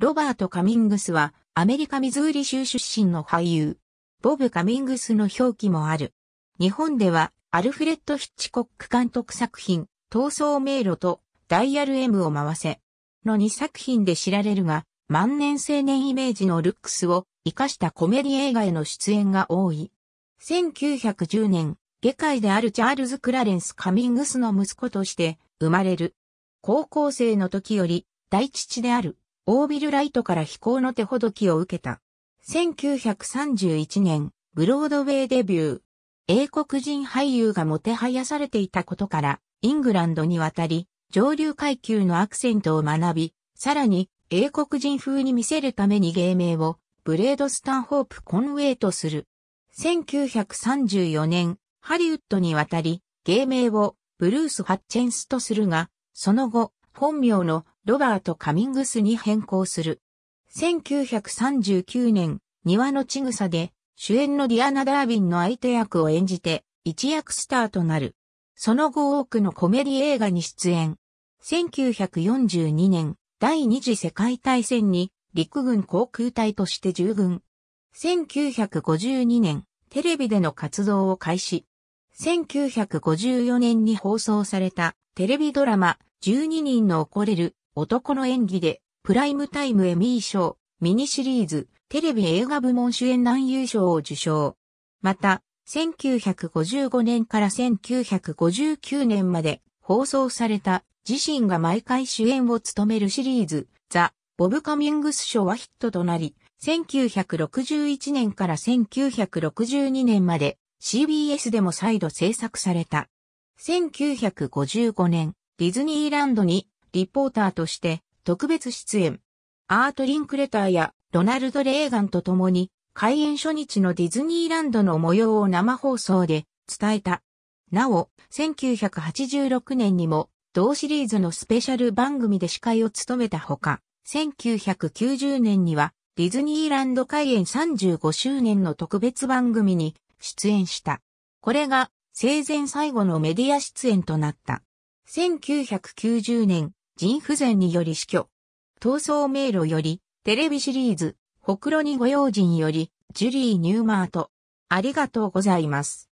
ロバート・カミングスは、アメリカ・ミズーリ州出身の俳優。ボブ・カミングスの表記もある。日本では、アルフレッド・ヒッチコック監督作品、逃走迷路と、ダイヤル M を回せ。の2作品で知られるが、万年青年イメージのルックスを活かしたコメディ映画への出演が多い。1910年、下界であるチャールズ・クラレンス・カミングスの息子として生まれる。高校生の時より大父であるオービルライトから飛行の手ほどきを受けた。1931年、ブロードウェイデビュー。英国人俳優がもてはやされていたことから、イングランドに渡り、上流階級のアクセントを学び、さらに、英国人風に見せるために芸名を、ブレード・スタンホープ・コンウェイとする。1934年、ハリウッドに渡り、芸名をブルース・ハッチェンスとするが、その後、本名のロバート・カミングスに変更する。1939年、庭のちぐさで、主演のディアナ・ダービンの相手役を演じて、一躍スターとなる。その後多くのコメディ映画に出演。1942年、第二次世界大戦に陸軍航空隊として従軍。1952年、テレビでの活動を開始。1954年に放送されたテレビドラマ12人の怒れる男の演技でプライムタイムエミー賞、ミニシリーズ、テレビ映画部門主演男優賞を受賞。また、1955年から1959年まで放送された自身が毎回主演を務めるシリーズ、ザ・ボブ・カミングス賞はヒットとなり、1961年から1962年まで CBS でも再度制作された。1955年、ディズニーランドにリポーターとして特別出演。アート・リンクレターやロナルド・レーガンと共に開園初日のディズニーランドの模様を生放送で伝えた。なお、1986年にも同シリーズのスペシャル番組で司会を務めたほか、1990年にはディズニーランド開園35周年の特別番組に出演した。これが生前最後のメディア出演となった。1990年、腎不全により死去。逃走迷路より、テレビシリーズ、ほくろにご用心より、ジュリー・ニューマート。ありがとうございます。